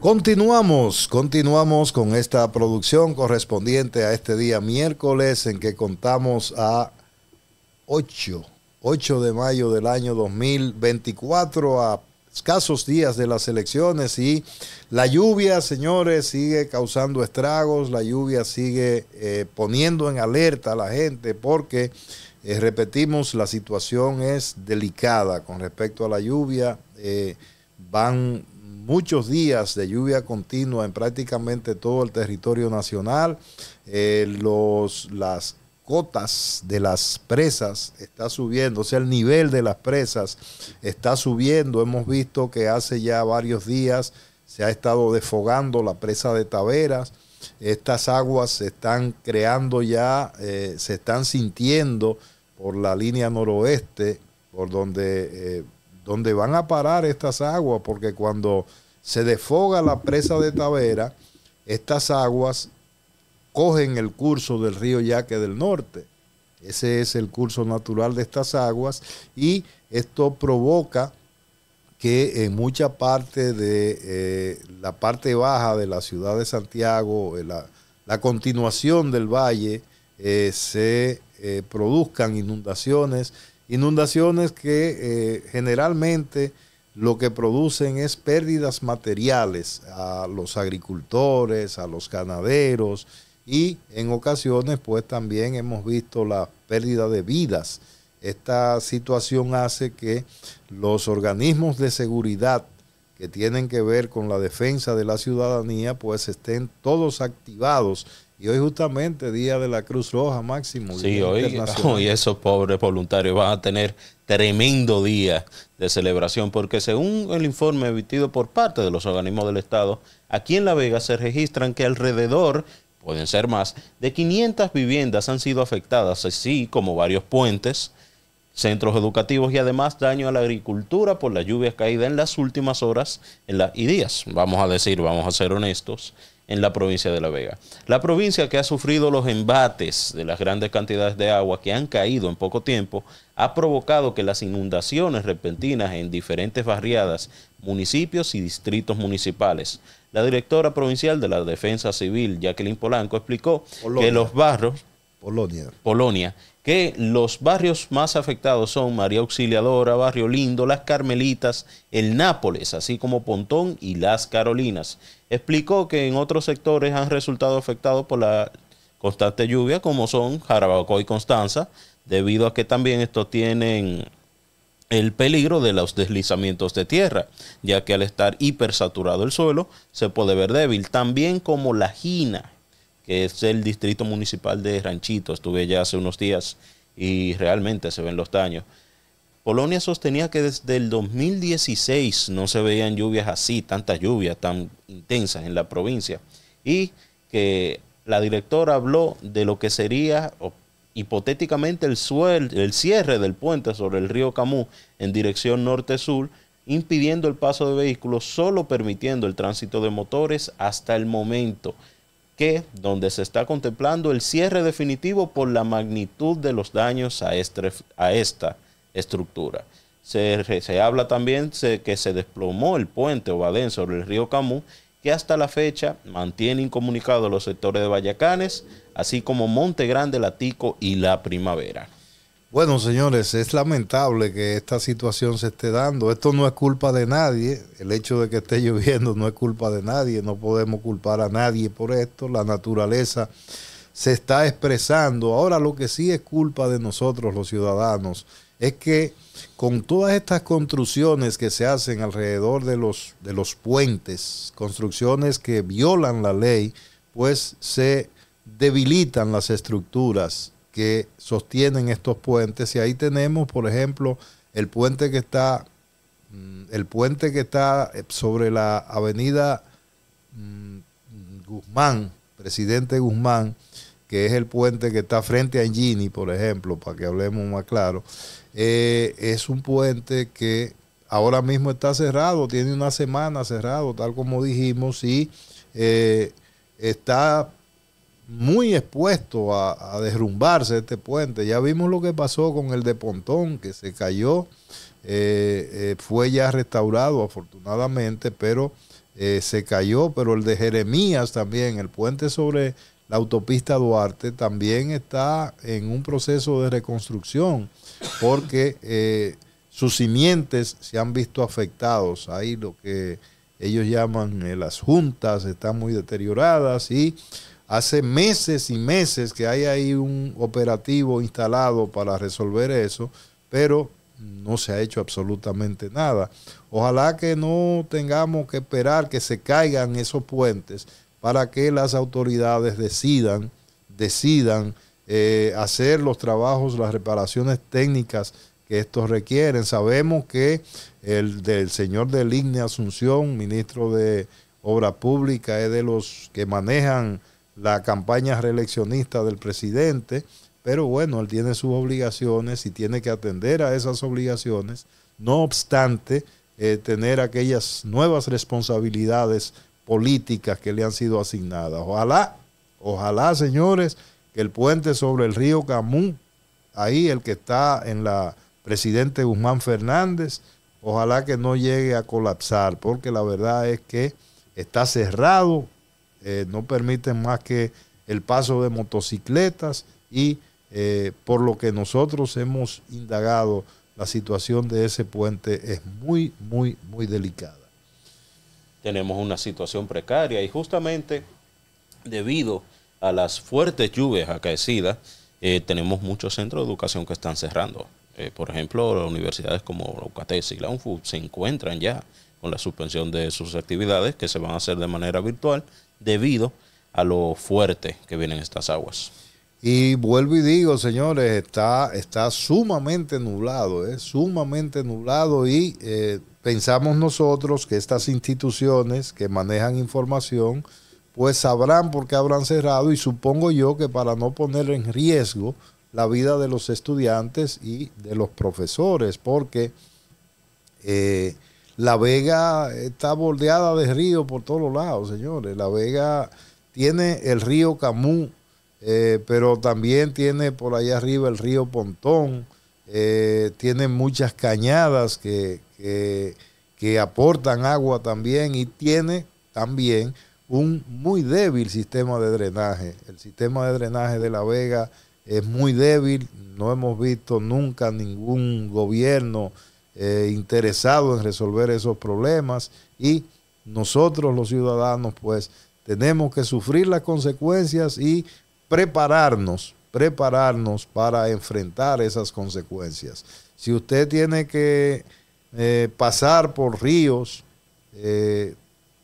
Continuamos, continuamos con esta producción correspondiente a este día miércoles en que contamos a 8, 8 de mayo del año 2024 a escasos días de las elecciones y la lluvia, señores, sigue causando estragos, la lluvia sigue eh, poniendo en alerta a la gente porque, eh, repetimos, la situación es delicada con respecto a la lluvia. Eh, van muchos días de lluvia continua en prácticamente todo el territorio nacional. Eh, los, las cotas de las presas está subiendo, o sea, el nivel de las presas está subiendo. Hemos visto que hace ya varios días se ha estado desfogando la presa de Taveras. Estas aguas se están creando ya, eh, se están sintiendo por la línea noroeste, por donde, eh, donde van a parar estas aguas, porque cuando se defoga la presa de Tavera, estas aguas cogen el curso del río Yaque del Norte. Ese es el curso natural de estas aguas y esto provoca que en mucha parte de eh, la parte baja de la ciudad de Santiago, eh, la, continuación del valle, eh, se produzcan inundaciones, inundaciones que generalmente lo que producen es pérdidas materiales a los agricultores, a los ganaderos y en ocasiones pues también hemos visto la pérdida de vidas. Esta situación hace que los organismos de seguridad que tienen que ver con la defensa de la ciudadanía pues estén todos activados y hoy justamente Día de la Cruz Roja, Máximo. Sí, hoy, esos pobres voluntarios van a tener tremendo día de celebración, porque según el informe emitido por parte de los organismos del Estado, aquí en La Vega se registran que alrededor, pueden ser más, de 500 viviendas han sido afectadas, así como varios puentes, centros educativos y además daño a la agricultura por las lluvias caídas en las últimas horas en las y días. Vamos a decir, vamos a ser honestos en la provincia de La Vega. La provincia que ha sufrido los embates de las grandes cantidades de agua que han caído en poco tiempo, ha provocado que las inundaciones repentinas en diferentes barriadas, municipios y distritos municipales. La directora provincial de la Defensa Civil, Jacqueline Polanco, explicó que los barrios... Polonia que los barrios más afectados son María Auxiliadora, Barrio Lindo, Las Carmelitas, el Nápoles, así como Pontón y Las Carolinas explicó que en otros sectores han resultado afectados por la constante lluvia, como son Jarabacoa y Constanza, debido a que también estos tienen el peligro de los deslizamientos de tierra, ya que al estar hipersaturado el suelo se puede ver débil, también como la Gina, que es el distrito municipal de Ranchito, estuve ya hace unos días y realmente se ven los daños. Polonia sostenía que desde el 2016 no se veían lluvias así, tantas lluvias tan intensas en la provincia, y que la directora habló de lo que sería hipotéticamente el, cierre del puente sobre el río Camú en dirección norte-sur, impidiendo el paso de vehículos, solo permitiendo el tránsito de motores hasta el momento que donde se está contemplando el cierre definitivo por la magnitud de los daños a, este, a esta estructura. Se, se habla también que se desplomó el puente Obadén sobre el río Camú que hasta la fecha mantiene incomunicados los sectores de Vallacanes, así como Monte Grande, Latico y La Primavera. Bueno, señores, es lamentable que esta situación se esté dando. Esto no es culpa de nadie. El hecho de que esté lloviendo no es culpa de nadie. No podemos culpar a nadie por esto. La naturaleza se está expresando. Ahora lo que sí es culpa de nosotros, los ciudadanos, es que con todas estas construcciones que se hacen alrededor de los, de los puentes, construcciones que violan la ley, pues se debilitan las estructuras que sostienen estos puentes. Y ahí tenemos, por ejemplo, el puente que está, mm, el puente que está eh, sobre la avenida mm, Guzmán, presidente Guzmán, que es el puente que está frente a Gini, por ejemplo, para que hablemos más claro. Eh, es un puente que ahora mismo está cerrado, tiene una semana cerrado, tal como dijimos, y eh, está muy expuesto a, derrumbarse este puente. Ya vimos lo que pasó con el de Pontón, que se cayó, eh, fue ya restaurado afortunadamente, pero se cayó, pero el de Jeremías también, el puente sobre la autopista Duarte también está en un proceso de reconstrucción porque eh, sus simientes se han visto afectados. Ahí lo que ellos llaman eh, las juntas están muy deterioradas y hace meses y meses que hay ahí un operativo instalado para resolver eso, pero no se ha hecho absolutamente nada. Ojalá que no tengamos que esperar que se caigan esos puentes para que las autoridades decidan, decidan eh, hacer los trabajos, las reparaciones técnicas que estos requieren. Sabemos que el del señor Deligne Asunción, ministro de Obra Pública, es de los que manejan la campaña reeleccionista del presidente, pero bueno, él tiene sus obligaciones y tiene que atender a esas obligaciones, no obstante eh, tener aquellas nuevas responsabilidades políticas que le han sido asignadas. Ojalá, ojalá, señores, que el puente sobre el río Camú, ahí el que está en la presidente Guzmán Fernández, ojalá que no llegue a colapsar, porque la verdad es que está cerrado, eh, no permiten más que el paso de motocicletas y eh, por lo que nosotros hemos indagado, la situación de ese puente es muy, muy, muy delicada tenemos una situación precaria y justamente debido a las fuertes lluvias acaecidas, eh, tenemos muchos centros de educación que están cerrando. Eh, por ejemplo, las universidades como UCATES y la UNFU se encuentran ya con la suspensión de sus actividades que se van a hacer de manera virtual debido a lo fuerte que vienen estas aguas. Y vuelvo y digo, señores, está, está sumamente nublado, es ¿eh? sumamente nublado y eh, pensamos nosotros que estas instituciones que manejan información, pues sabrán por qué habrán cerrado y supongo yo que para no poner en riesgo la vida de los estudiantes y de los profesores, porque eh, La Vega está bordeada de río por todos lados, señores. La Vega tiene el río Camus eh, pero también tiene por allá arriba el río Pontón, eh, tiene muchas cañadas que, que, aportan agua también y tiene también un muy débil sistema de drenaje. El sistema de drenaje de La Vega es muy débil, no hemos visto nunca ningún gobierno eh, interesado en resolver esos problemas y nosotros los ciudadanos pues tenemos que sufrir las consecuencias y prepararnos, prepararnos para enfrentar esas consecuencias. Si usted tiene que eh, pasar por ríos, eh,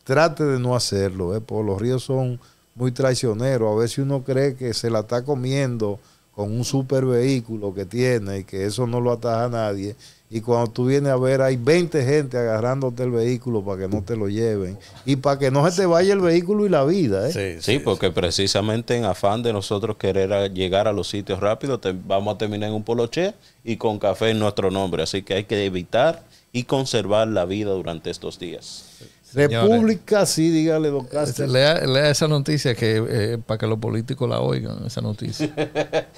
trate de no hacerlo, eh, porque los ríos son muy traicioneros. A veces uno cree que se la está comiendo con un super vehículo que tiene y que eso no lo ataja a nadie y cuando tú vienes a ver, hay 20 gente agarrándote el vehículo para que no te lo lleven y para que no se te vaya el vehículo y la vida. ¿eh? Sí, porque precisamente en afán de nosotros querer llegar a los sitios rápidos te, vamos a terminar en un poloche y con café en nuestro nombre. Así que hay que evitar y conservar la vida durante estos días. República, sí, dígale, don Castro. Lea, esa noticia que eh, para que los políticos la oigan, esa noticia.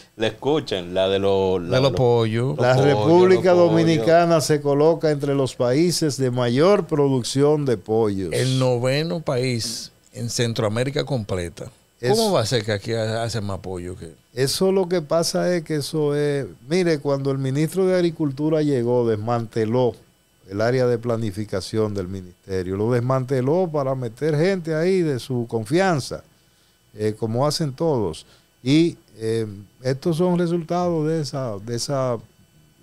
la escuchen, la de, los pollos. La República Dominicana se coloca entre los países de mayor producción de pollos. El noveno país en Centroamérica completa. ¿Cómo va a ser que aquí hacen más pollos? Que... Eso lo que pasa es que eso es... Mire, cuando el ministro de Agricultura llegó, desmanteló el área de planificación del ministerio. Lo desmanteló para meter gente ahí de su confianza, eh, como hacen todos. Y eh, estos son resultados de esa, de esa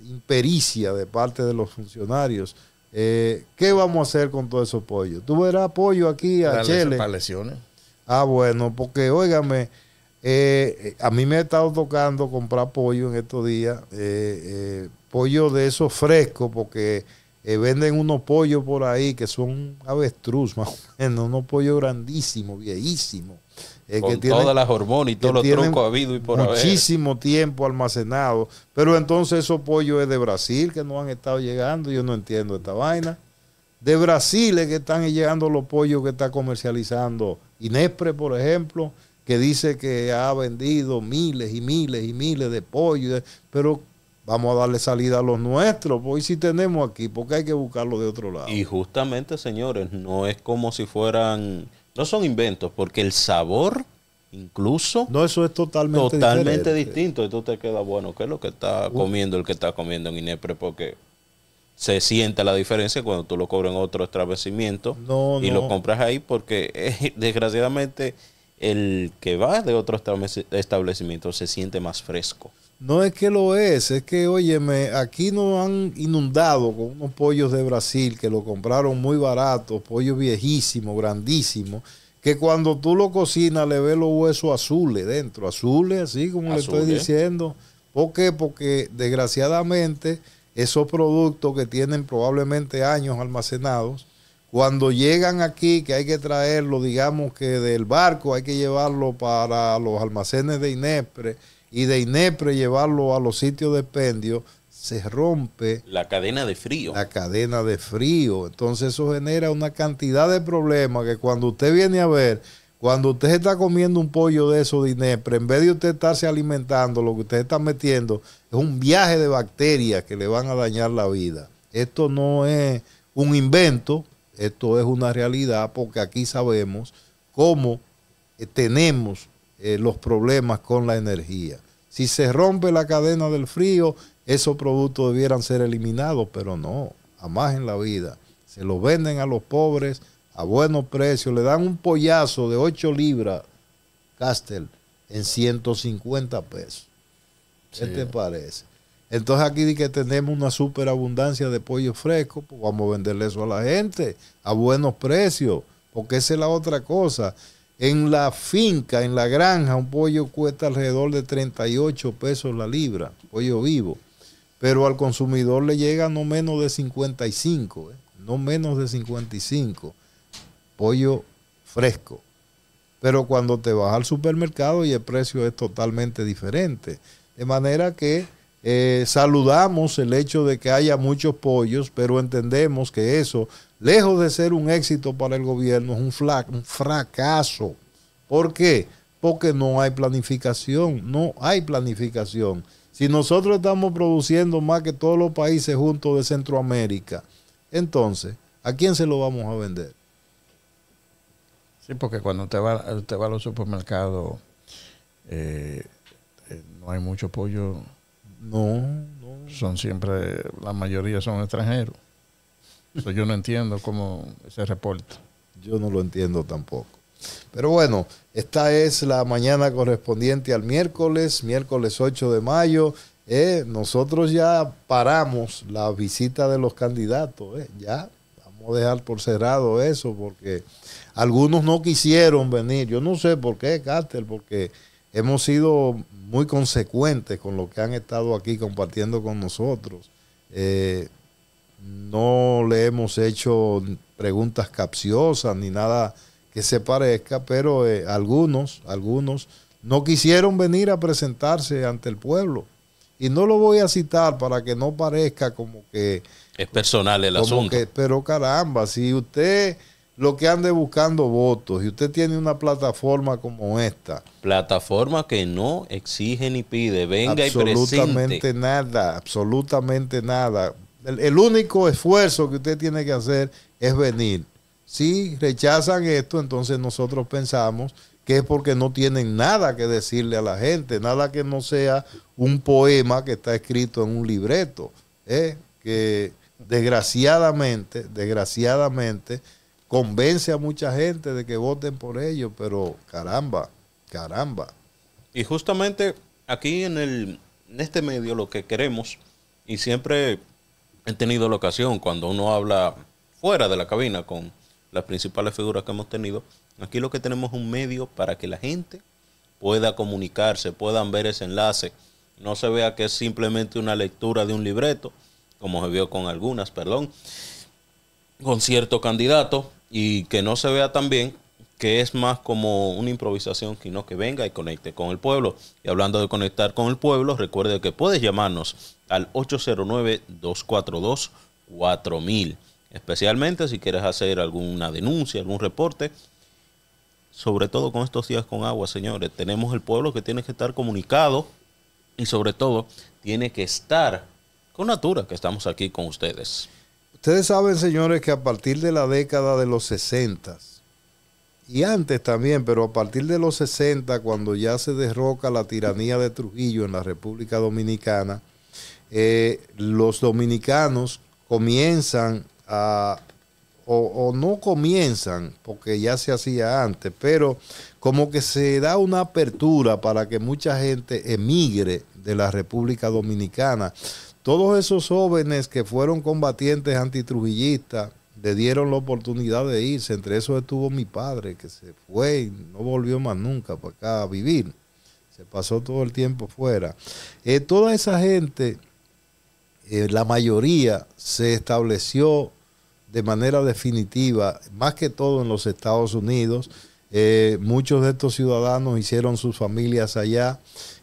impericia de parte de los funcionarios. Eh, ¿Qué vamos a hacer con todo ese pollo ¿Tú verás apoyo aquí a Chile? Para lesiones. Ah, bueno, porque óigame, a mí me ha estado tocando comprar pollo en estos días, pollo de esos frescos, porque eh, venden unos pollos por ahí que son avestruz, más o menos, unos pollos grandísimos, viejísimos. Eh, Con que todas las hormonas y todos los troncos habidos y por Muchísimo tiempo almacenado. Pero entonces esos pollos es de Brasil que no han estado llegando. Yo no entiendo esta vaina. De Brasil es que están llegando los pollos que está comercializando Inespre, por ejemplo, que dice que ha vendido miles y miles y miles de pollos. Pero Vamos a darle salida a los nuestros, hoy pues, si tenemos aquí, porque hay que buscarlo de otro lado. Y justamente, señores, no es como si fueran, no son inventos, porque el sabor incluso. No, eso es totalmente Totalmente distinto. Y tú te quedas, bueno, ¿qué es lo que está uh. comiendo el que está comiendo en Inepre? Porque se siente la diferencia cuando tú lo cobras en otro establecimiento y lo compras ahí, porque eh, desgraciadamente el que va de otro establecimiento se siente más fresco. No es que lo es, es que, óyeme, aquí nos han inundado con unos pollos de Brasil que lo compraron muy barato, pollos viejísimos, grandísimos, que cuando tú lo cocinas le ves los huesos azules dentro, azules, así como le estoy diciendo. ¿Por qué? Porque desgraciadamente esos productos que tienen probablemente años almacenados, cuando llegan aquí, que hay que traerlo, digamos que del barco, hay que llevarlo para los almacenes de Inespre y de INEPRE llevarlo a los sitios de pendio se rompe. La cadena de frío. La cadena de frío. Entonces eso genera una cantidad de problemas que cuando usted viene a ver, cuando usted está comiendo un pollo de eso de INEPRE, en vez de usted estarse alimentando, lo que usted está metiendo es un viaje de bacterias que le van a dañar la vida. Esto no es un invento, esto es una realidad porque aquí sabemos cómo tenemos eh, los problemas con la energía. Si se rompe la cadena del frío, esos productos debieran ser eliminados, pero no, ...a más en la vida. Se los venden a los pobres a buenos precios, le dan un pollazo de 8 libras, Castel, en 150 pesos. ¿Qué te parece? Entonces aquí que tenemos una superabundancia de pollo fresco, pues vamos a venderle eso a la gente a buenos precios, porque esa es la otra cosa. En la finca, en la granja, un pollo cuesta alrededor de 38 pesos la libra, pollo vivo. Pero al consumidor le llega no menos de 55, eh, no menos de 55, pollo fresco. Pero cuando te vas al supermercado y el precio es totalmente diferente. De manera que eh, saludamos el hecho de que haya muchos pollos, pero entendemos que eso lejos de ser un éxito para el gobierno, es un, fracaso. ¿Por qué? Porque no hay planificación, no hay planificación. Si nosotros estamos produciendo más que todos los países juntos de Centroamérica, entonces, ¿a quién se lo vamos a vender? Sí, porque cuando te va, va a los supermercados, eh, eh, no hay mucho pollo. No, no. Son siempre, la mayoría son extranjeros yo no entiendo cómo ese reporte. Yo no lo entiendo tampoco. Pero bueno, esta es la mañana correspondiente al miércoles, miércoles 8 de mayo. Eh, nosotros ya paramos la visita de los candidatos, eh, ya vamos a dejar por cerrado eso porque algunos no quisieron venir. Yo no sé por qué, Cáter, porque hemos sido muy consecuentes con lo que han estado aquí compartiendo con nosotros. Eh, no le hemos hecho preguntas capciosas ni nada que se parezca, pero eh, algunos, algunos no quisieron venir a presentarse ante el pueblo. Y no lo voy a citar para que no parezca como que... Es personal el asunto. pero caramba, si usted lo que ande buscando votos y usted tiene una plataforma como esta. Plataforma que no exige ni pide, venga y presente Absolutamente nada, absolutamente nada. El, único esfuerzo que usted tiene que hacer es venir. Si rechazan esto, entonces nosotros pensamos que es porque no tienen nada que decirle a la gente, nada que no sea un poema que está escrito en un libreto, ¿eh? que desgraciadamente, desgraciadamente, convence a mucha gente de que voten por ellos, pero caramba, caramba. Y justamente aquí en, en este medio lo que queremos, y siempre he tenido la ocasión, cuando uno habla fuera de la cabina con las principales figuras que hemos tenido, aquí lo que tenemos es un medio para que la gente pueda comunicarse, puedan ver ese enlace, no se vea que es simplemente una lectura de un libreto, como se vio con algunas, perdón, con cierto candidato, y que no se vea también que es más como una improvisación, no, que venga y conecte con el pueblo. Y hablando de conectar con el pueblo, recuerde que puedes llamarnos al 809-242-4000, especialmente si quieres hacer alguna denuncia, algún reporte. Sobre todo con estos días con agua, señores, tenemos el pueblo que tiene que estar comunicado y sobre todo tiene que estar con Natura, que estamos aquí con ustedes. Ustedes saben, señores, que a partir de la década de los 60, y antes también, pero a partir de los 60, cuando ya se derroca la tiranía de Trujillo en la República Dominicana, eh, los dominicanos comienzan a, o no comienzan, porque ya se hacía antes, pero como que se da una apertura para que mucha gente emigre de la República Dominicana. Todos esos jóvenes que fueron combatientes antitrujillistas, le dieron la oportunidad de irse. Entre eso estuvo mi padre, que se fue y no volvió más nunca para acá a vivir. Se pasó todo el tiempo fuera. Eh, toda esa gente, eh, la mayoría, se estableció de manera definitiva, más que todo en los Estados Unidos. Eh, muchos de estos ciudadanos hicieron sus familias allá.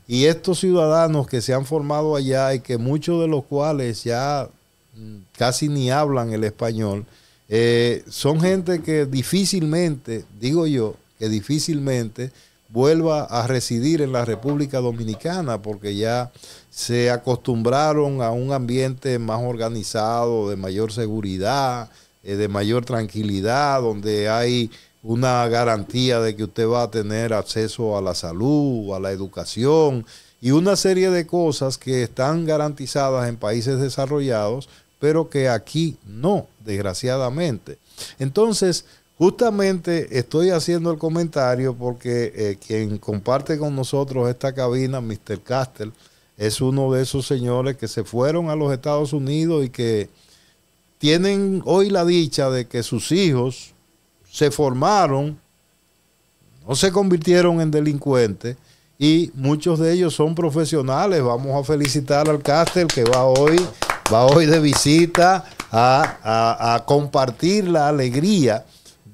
Y estos ciudadanos que se han formado allá y que muchos de los cuales ya mm, casi ni hablan el español, eh, son gente que difícilmente, digo yo, que difícilmente vuelva a residir en la República Dominicana porque ya se acostumbraron a un ambiente más organizado, de mayor seguridad, eh, de mayor tranquilidad, donde hay una garantía de que usted va a tener acceso a la salud, a la educación y una serie de cosas que están garantizadas en países desarrollados pero que aquí no, desgraciadamente. Entonces, justamente estoy haciendo el comentario porque eh, quien comparte con nosotros esta cabina, Mr. Castle, es uno de esos señores que se fueron a los Estados Unidos y que tienen hoy la dicha de que sus hijos se formaron, o se convirtieron en delincuentes y muchos de ellos son profesionales. Vamos a felicitar al Castel que va hoy va hoy de visita a, compartir la alegría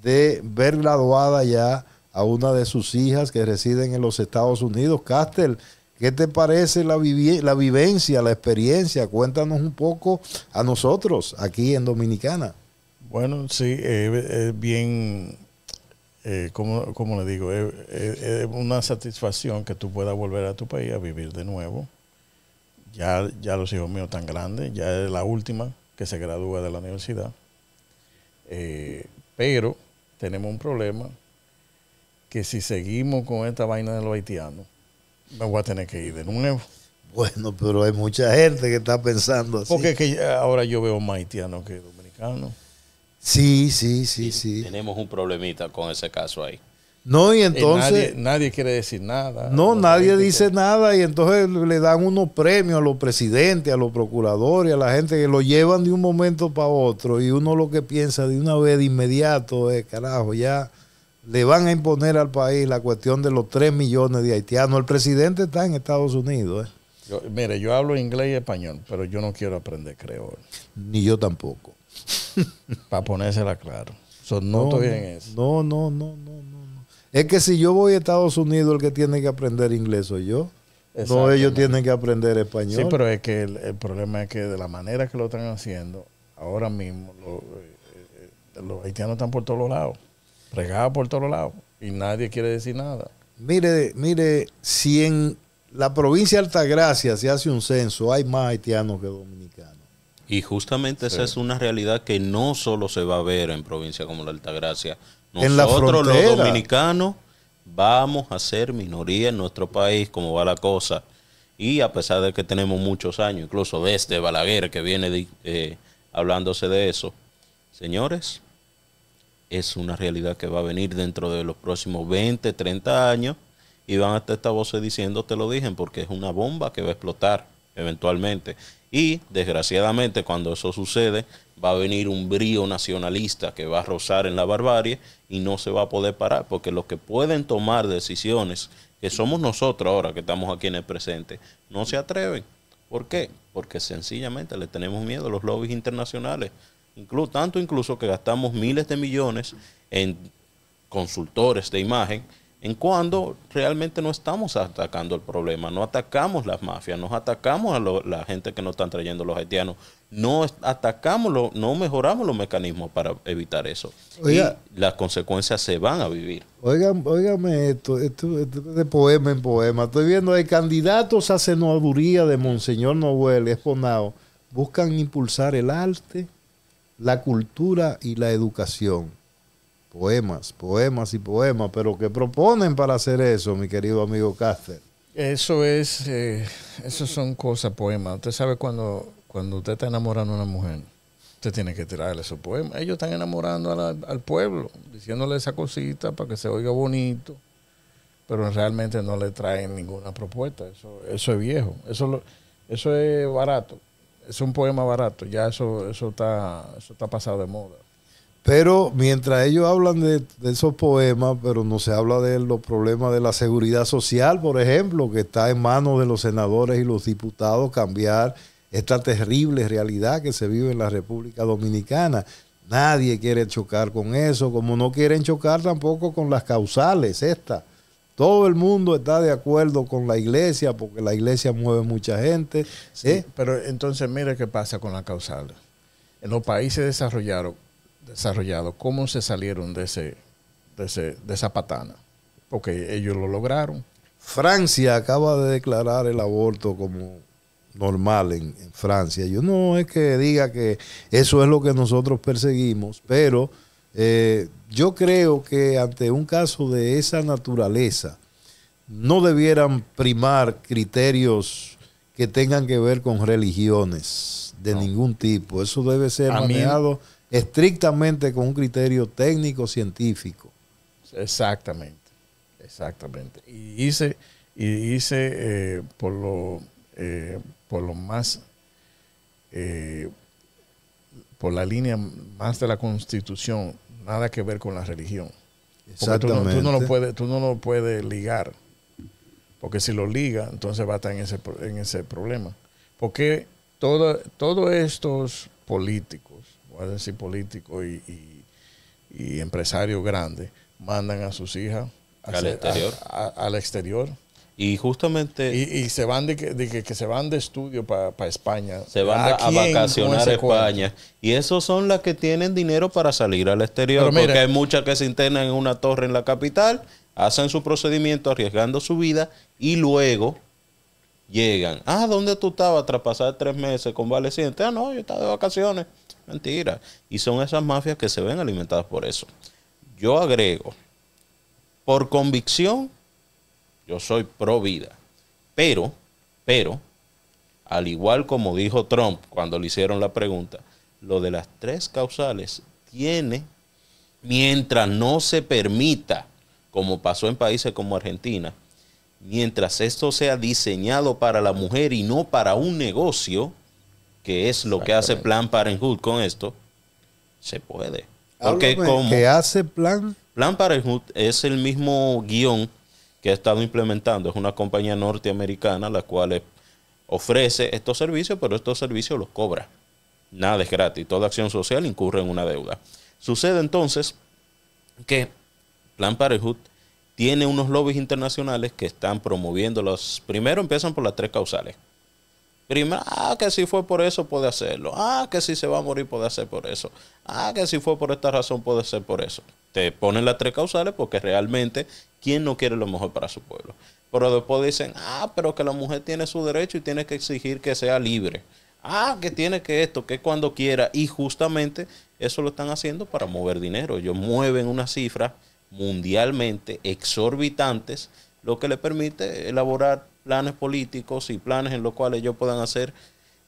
de ver graduada ya a una de sus hijas que residen en los Estados Unidos. Castel, ¿qué te parece la, vivencia, la experiencia? Cuéntanos un poco a nosotros aquí en Dominicana. Bueno, sí, es bien, eh, como le digo, es una satisfacción que tú puedas volver a tu país a vivir de nuevo ya, ya los hijos míos están grandes, ya es la última que se gradúa de la universidad. Eh, pero tenemos un problema que si seguimos con esta vaina de los haitianos, me voy a tener que ir de nuevo. Bueno, pero hay mucha gente que está pensando así. Porque ahora yo veo más haitianos que dominicanos. Sí, sí, sí, sí. Tenemos un problemita con ese caso ahí. No, y eh, entonces. nadie, quiere decir nada. No, nadie dice nada, y entonces le dan unos premios a los presidentes, a los procuradores, a la gente que lo llevan de un momento para otro, y uno lo que piensa de una vez de inmediato es: carajo, ya le van a imponer al país la cuestión de los 3 millones de haitianos. El presidente está en Estados Unidos. Eh. mire, yo hablo inglés y español, pero yo no quiero aprender creo Ni yo tampoco. Para ponérsela claro. no, No, no, no, no. Es que si yo voy a Estados Unidos, el que tiene que aprender inglés soy yo. No, ellos tienen que aprender español. Sí, pero es que el, problema es que de la manera que lo están haciendo, ahora mismo eh, eh, los haitianos están por todos lados, regados por todos lados, y nadie quiere decir nada. Mire, mire, si en la provincia de Altagracia se hace un censo, hay más haitianos que dominicanos. Y justamente esa es una realidad que no solo se va a ver en provincias como la Altagracia, nosotros la los dominicanos vamos a ser minoría en nuestro país, como va la cosa. Y a pesar de que tenemos muchos años, incluso desde Balaguer, que viene eh, hablándose de eso, señores, es una realidad que va a venir dentro de los próximos 20, 30 años y van hasta esta voz diciendo, te lo dije, porque es una bomba que va a explotar eventualmente. Y desgraciadamente cuando eso sucede, va a venir un brío nacionalista que va a rozar en la barbarie y no se va a poder parar, porque los que pueden tomar decisiones, que somos nosotros ahora que estamos aquí en el presente, no se atreven. ¿Por qué? Porque sencillamente le tenemos miedo a los lobbies internacionales. incluso tanto incluso que gastamos miles de millones en consultores de imagen, en cuando realmente no estamos atacando el problema, no atacamos las mafias, no atacamos a la gente que nos están trayendo los haitianos no atacamos, lo, no mejoramos los mecanismos para evitar eso. y las consecuencias se van a vivir. Oigan, óigame esto, de poema en poema. Estoy viendo, de candidatos a senaduría de Monseñor Noel Esponao. Buscan impulsar el arte, la cultura y la educación. Poemas, poemas y poemas, pero ¿qué proponen para hacer eso, mi querido amigo Caster? Eso es, eh, eso son cosas, poemas. Usted sabe cuando cuando usted está enamorando a una mujer, usted tiene que traerle esos poema. Ellos están enamorando al pueblo, diciéndole esa cosita para que se oiga bonito, pero realmente no le traen ninguna propuesta. Eso, eso es viejo, eso, eso es barato, es un poema barato, ya eso, eso, está, eso está pasado de moda. Pero mientras ellos hablan de, esos poemas, pero no se habla de los problemas de la seguridad social, por ejemplo, que está en manos de los senadores y los diputados cambiar esta terrible realidad que se vive en la República Dominicana. Nadie quiere chocar con eso, como no quieren chocar tampoco con las causales, esta. Todo el mundo está de acuerdo con la iglesia, porque la iglesia mueve mucha gente. Sí, ¿eh? pero entonces mire qué pasa con las causales. En los países desarrollados, ¿cómo se salieron de, ese, de, ese, de esa patana? Porque ellos lo lograron. Francia acaba de declarar el aborto como normal en, Francia. Yo no es que diga que eso es lo que nosotros perseguimos, pero eh, yo creo que ante un caso de esa naturaleza no debieran primar criterios que tengan que ver con religiones de ningún tipo. Eso debe ser manejado estrictamente con un criterio técnico-científico. Exactamente, exactamente. Y hice, y hice eh, por lo... Eh, por lo más, eh, por la línea más de la constitución, nada que ver con la religión. Exactamente. tú no, lo puedes, ligar. Porque si lo liga, entonces va a estar en ese, en ese problema. Porque todos estos políticos, voy a decir políticos y, y, empresarios grandes, mandan a sus hijas al exterior y justamente... Y, se van de, que, se van de estudio para España. Se van a, vacacionar a España. Y esos son las que tienen dinero para salir al exterior. porque hay muchas que se internan en una torre en la capital, hacen su procedimiento arriesgando su vida y luego llegan. Ah, ¿dónde tú estabas tras pasar tres meses convaleciente? Ah, no, yo estaba de vacaciones. Mentira. Y son esas mafias que se ven alimentadas por eso. Yo agrego, por convicción yo soy pro vida. Pero, pero, al igual como dijo Trump cuando le hicieron la pregunta, lo de las tres causales tiene, mientras no se permita, como pasó en países como Argentina, mientras esto sea diseñado para la mujer y no para un negocio, que es lo que hace Plan Parenthood con esto, se puede. Porque pues, como... ¿Qué hace Plan? Plan Parenthood es el mismo guión que ha estado implementando es una compañía norteamericana la cual ofrece estos servicios, pero estos servicios los cobra. Nada es gratis. Toda acción social incurre en una deuda. Sucede entonces que Plan Parenthood tiene unos lobbies internacionales que están promoviendo los. Primero empiezan por las tres causales. Primero, ah, que si fue por eso puede hacerlo. Ah, que si se va a morir puede hacer por eso. Ah, que si fue por esta razón puede ser por eso. Te ponen las tres causales porque realmente ¿Quién no quiere lo mejor para su pueblo? Pero después dicen, ah, pero que la mujer tiene su derecho y tiene que exigir que sea libre. Ah, que tiene que esto, que cuando quiera. Y justamente eso lo están haciendo para mover dinero. Ellos mueven unas cifras mundialmente exorbitantes, lo que le permite elaborar planes políticos y planes en los cuales ellos puedan hacer,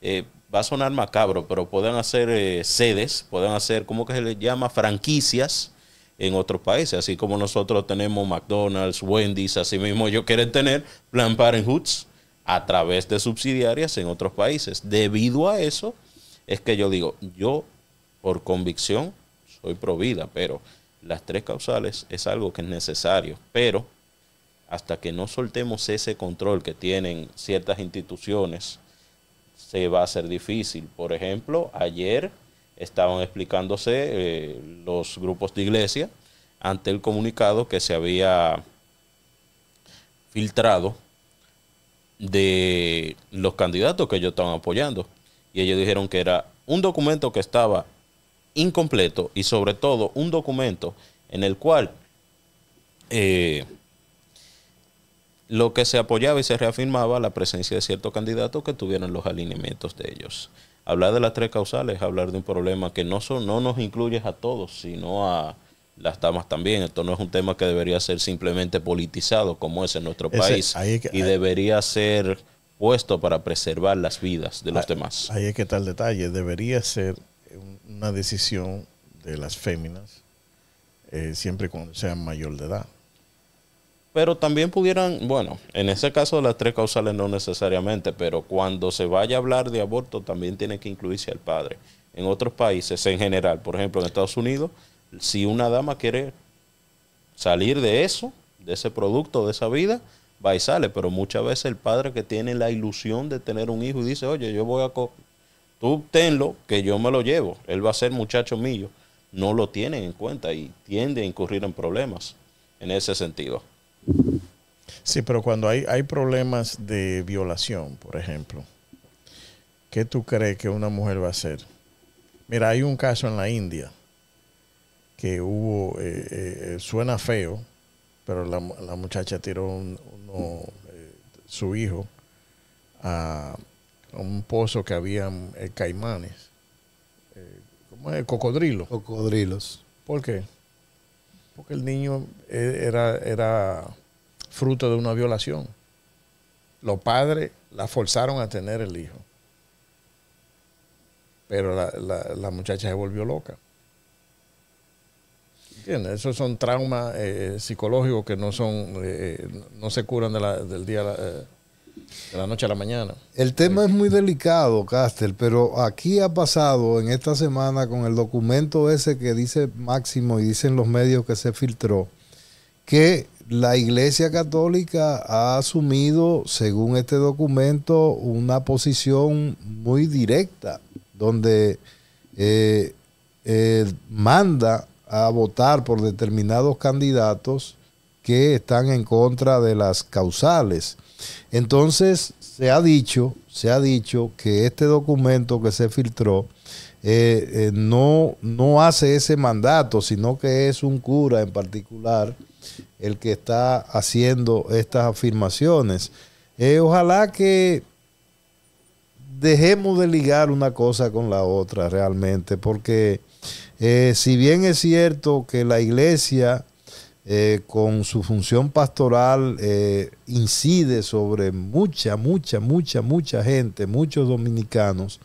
eh, va a sonar macabro, pero puedan hacer eh, sedes, puedan hacer, ¿cómo que se les llama? Franquicias en otros países. Así como nosotros tenemos McDonald's, Wendy's, así mismo yo quiero tener Plan Parenthoods a través de subsidiarias en otros países. Debido a eso, es que yo digo, yo por convicción soy pro vida, pero las tres causales es algo que es necesario, pero hasta que no soltemos ese control que tienen ciertas instituciones, se va a hacer difícil. Por ejemplo, ayer estaban explicándose eh, los grupos de iglesia ante el comunicado que se había filtrado de los candidatos que ellos estaban apoyando. Y ellos dijeron que era un documento que estaba incompleto y sobre todo un documento en el cual eh, lo que se apoyaba y se reafirmaba la presencia de ciertos candidatos que tuvieran los alineamientos de ellos hablar de las tres causales es hablar de un problema que no, son, no nos incluye a todos, sino a las damas también. Esto no es un tema que debería ser simplemente politizado como es en nuestro país y debería ser puesto para preservar las vidas de los ah, demás. Ahí es que está el detalle. Debería ser una decisión de las féminas eh, siempre cuando sean mayor de edad. Pero también pudieran, bueno, en ese caso las tres causales no necesariamente, pero cuando se vaya a hablar de aborto también tiene que incluirse al padre. En otros países en general, por ejemplo en Estados Unidos, si una dama quiere salir de eso, de ese producto, de esa vida, va y sale, pero muchas veces el padre que tiene la ilusión de tener un hijo y dice, oye, yo voy a... Co tú tenlo, que yo me lo llevo, él va a ser muchacho mío, no lo tienen en cuenta y tiende a incurrir en problemas en ese sentido. Sí, pero cuando hay, hay problemas de violación, por ejemplo, ¿qué tú crees que una mujer va a hacer? Mira, hay un caso en la India que hubo, eh, eh, eh, suena feo, pero la, muchacha tiró su hijo a, un pozo que había caimanes. ¿Cómo es? Cocodrilo. Cocodrilos. ¿Por qué? porque el niño eh, era, era fruto de una violación. Los padres la forzaron a tener el hijo. Pero la, muchacha se volvió loca. ¿Entiendes? Esos son traumas eh, eh, psicológicos que no son, no se curan de la, del día de la noche a la mañana. El tema es muy delicado, Castel, pero aquí ha pasado en esta semana con el documento ese que dice Máximo y dicen los medios que se filtró, que la Iglesia Católica ha asumido, según este documento, una posición muy directa, donde eh, eh, manda a votar por determinados candidatos que están en contra de las causales. Entonces, se ha dicho, se ha dicho que este documento que se filtró eh, eh, no, no hace ese mandato, sino que es un cura en particular el que está haciendo estas afirmaciones. Eh, ojalá que dejemos de ligar una cosa con la otra realmente, porque si bien es cierto que la iglesia eh, con su función pastoral eh, incide sobre mucha, mucha, mucha, mucha gente, muchos dominicanos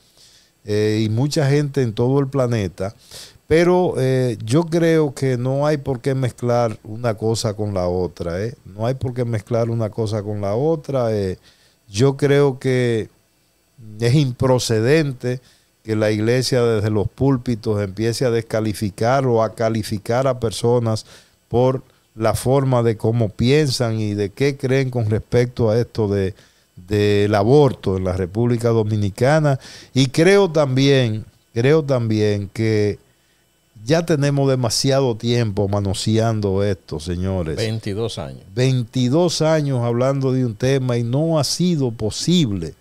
eh, y mucha gente en todo el planeta. Pero yo creo que no hay por qué mezclar una cosa con la otra. No hay por qué mezclar una cosa con la otra. Yo creo que es improcedente que la iglesia desde los púlpitos empiece a descalificar o a calificar a personas por la forma de cómo piensan y de qué creen con respecto a esto de, del aborto en la República Dominicana. Y creo también, creo también que ya tenemos demasiado tiempo manoseando esto, señores. 22 años. 22 años hablando de un tema y no ha sido posible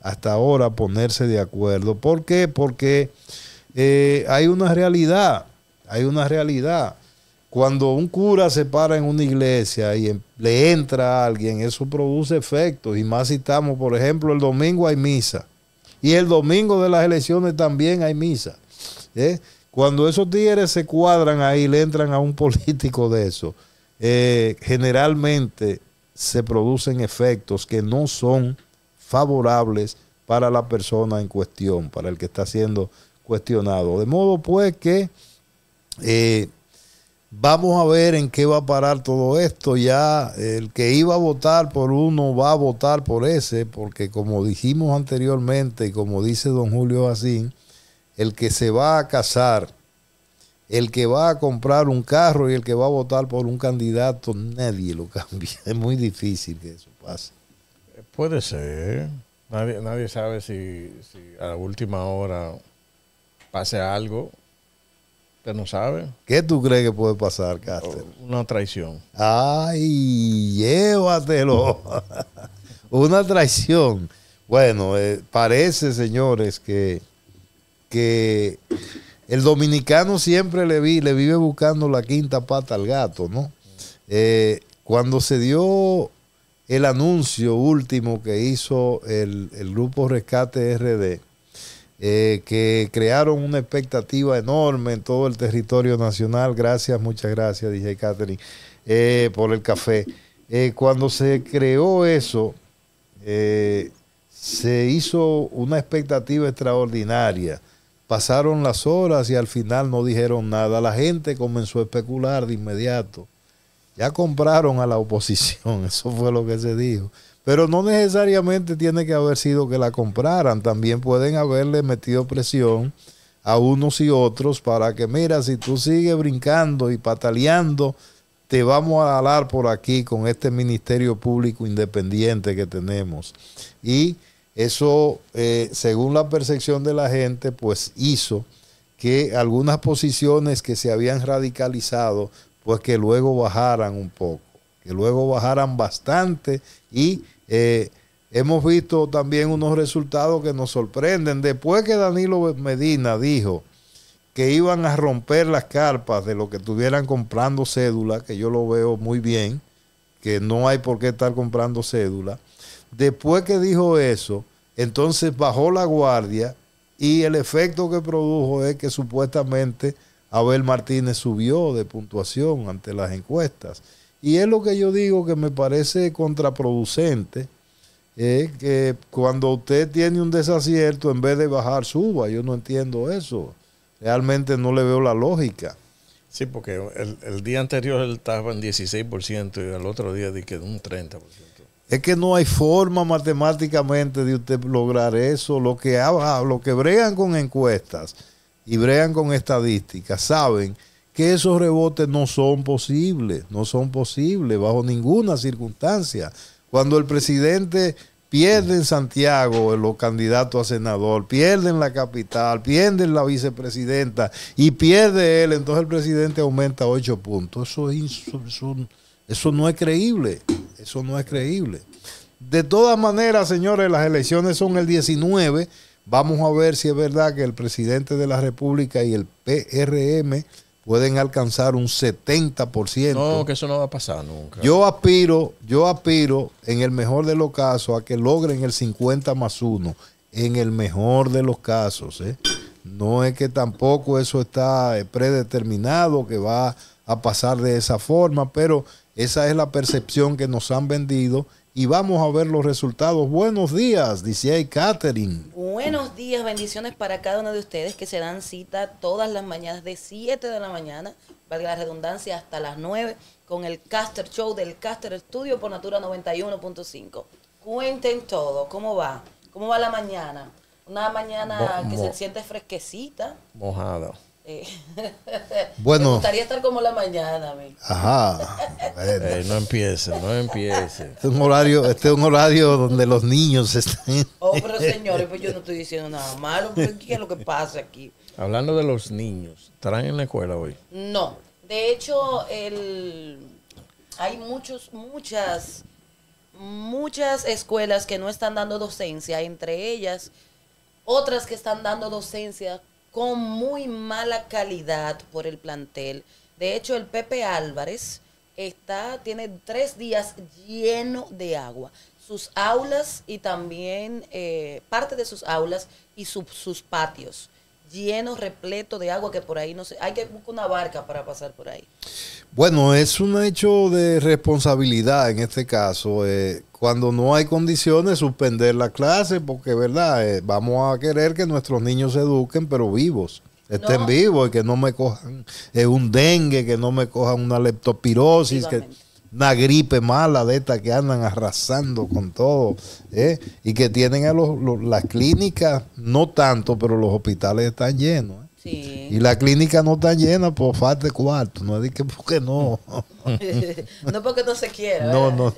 hasta ahora ponerse de acuerdo. ¿Por qué? Porque eh, hay una realidad, hay una realidad. Cuando un cura se para en una iglesia y em, le entra a alguien, eso produce efectos. Y más si estamos, por ejemplo, el domingo hay misa. Y el domingo de las elecciones también hay misa. ¿eh? Cuando esos tigres se cuadran ahí, le entran a un político de eso, eh, generalmente se producen efectos que no son favorables para la persona en cuestión, para el que está siendo cuestionado. De modo pues que eh, Vamos a ver en qué va a parar todo esto. Ya el que iba a votar por uno va a votar por ese, porque como dijimos anteriormente y como dice don Julio Bacín, el que se va a casar, el que va a comprar un carro y el que va a votar por un candidato, nadie lo cambia. Es muy difícil que eso pase. Puede ser. Nadie, sabe si, si a la última hora pase algo no sabe. ¿Qué tú crees que puede pasar, Castro oh, Una traición. Ay, llévatelo. Una traición. Bueno, eh, parece, señores, que, que el dominicano siempre le, vi, le vive buscando la quinta pata al gato, ¿no? Eh, cuando se dio el anuncio último que hizo el, el grupo Rescate RD, eh, que crearon una expectativa enorme en todo el territorio nacional. Gracias, muchas gracias, DJ Catherine, eh, por el café. Eh, cuando se creó eso, se hizo una expectativa extraordinaria. Pasaron las horas y al final no dijeron nada. La gente comenzó a especular de inmediato. Ya compraron a la oposición, eso fue lo que se dijo. Pero no necesariamente tiene que haber sido que la compraran. También pueden haberle metido presión a unos y otros para que, mira, si tú sigues brincando y pataleando, te vamos a alar por aquí con este Ministerio Público Independiente que tenemos. Y eso, eh, según la percepción de la gente, pues hizo que algunas posiciones que se habían radicalizado, pues que luego bajaran un poco que luego bajaran bastante y eh, hemos visto también unos resultados que nos sorprenden. Después que Danilo Medina dijo que iban a romper las carpas de los que estuvieran comprando cédula, que yo lo veo muy bien, que no hay por qué estar comprando cédula. Después que dijo eso, entonces bajó la guardia y el efecto que produjo es que supuestamente Abel Martínez subió de puntuación ante las encuestas. Y es lo que yo digo que me parece contraproducente, es que cuando usted tiene un desacierto, en vez de bajar, suba. Yo no entiendo eso. Realmente no le veo la lógica. Sí, porque el, día anterior él estaba en 16% y el otro día dije un 30%. Es que no hay forma matemáticamente de usted lograr eso. Lo que, lo que bregan con encuestas y bregan con estadísticas saben que esos rebotes no son posibles, no son posibles bajo ninguna circunstancia. Cuando el presidente pierde en Santiago eh, los candidatos a senador, pierden la capital, pierden la vicepresidenta y pierde él, entonces el presidente aumenta 8 puntos. Eso, eso, no es creíble, eso no es creíble. De todas maneras, señores, las elecciones son el 19. Vamos a ver si es verdad que el presidente de la República y el PRM pueden alcanzar un 70%. No, que eso no va a pasar nunca. Yo aspiro, yo aspiro en el mejor de los casos a que logren el 50 más 1, en el mejor de los casos. ¿eh? No es que tampoco eso está eh, predeterminado, que va a pasar de esa forma, pero esa es la percepción que nos han vendido y vamos a ver los resultados. Buenos días, dice Catherine. Buenos días, bendiciones para cada uno de ustedes que se dan cita todas las mañanas de 7 de la mañana, valga la redundancia, hasta las 9 con el Caster Show del Caster Studio por Natura 91.5. Cuenten todo, ¿cómo va? ¿Cómo va la mañana? Una mañana que se siente fresquecita. Mojada. Eh, bueno. Me gustaría estar como la mañana, amigo. Ajá. Eh, no empiece, no empiece. Este es un horario, este es un horario donde los niños están. Oh, pero señores, pues yo no estoy diciendo nada malo. ¿Qué es lo que pasa aquí? Hablando de los niños, ¿estarán en la escuela hoy? No. De hecho, el, hay muchos, muchas, muchas escuelas que no están dando docencia, entre ellas otras que están dando docencia con muy mala calidad por el plantel. De hecho, el Pepe Álvarez está, tiene tres días lleno de agua. Sus aulas y también eh, parte de sus aulas y sus patios lleno, repleto de agua que por ahí no sé, hay que buscar una barca para pasar por ahí. Bueno, es un hecho de responsabilidad en este caso. Eh, cuando no hay condiciones, suspender la clase, porque verdad, eh, vamos a querer que nuestros niños se eduquen, pero vivos. Estén vivos y que no me cojan eh, un dengue, que no me cojan una leptopirosis, que, una gripe mala de esta que andan arrasando con todo, ¿eh? y que tienen a los, las clínicas, no tanto, pero los hospitales están llenos. ¿eh? Y la clínica no está llena por falta de cuarto, no es que porque no. no porque no se quiera. No, no.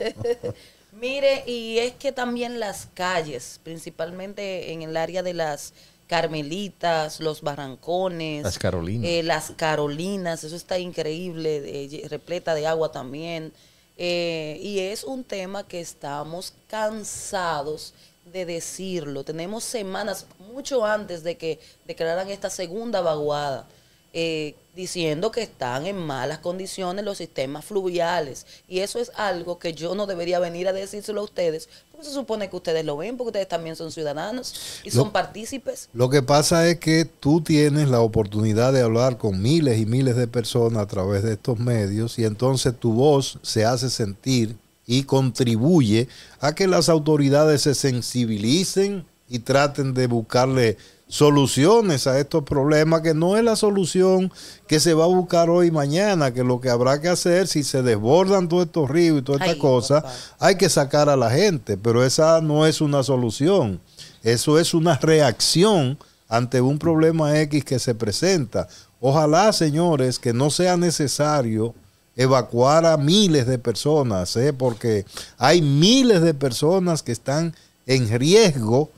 Mire, y es que también las calles, principalmente en el área de las Carmelitas, Los Barrancones. Las Carolinas. Eh, las Carolinas, eso está increíble, repleta de agua también. Eh, y es un tema que estamos cansados de decirlo. Tenemos semanas, mucho antes de que declararan esta segunda vaguada. Eh, diciendo que están en malas condiciones los sistemas fluviales. Y eso es algo que yo no debería venir a decírselo a ustedes, porque se supone que ustedes lo ven, porque ustedes también son ciudadanos y son partícipes. Lo que pasa es que tú tienes la oportunidad de hablar con miles y miles de personas a través de estos medios y entonces tu voz se hace sentir y contribuye a que las autoridades se sensibilicen y traten de buscarle soluciones a estos problemas, que no es la solución que se va a buscar hoy y mañana, que lo que habrá que hacer si se desbordan todos estos ríos y todas estas cosas, hay que sacar a la gente, pero esa no es una solución, eso es una reacción ante un problema X que se presenta. Ojalá, señores, que no sea necesario evacuar a miles de personas, ¿eh? porque hay miles de personas que están en riesgo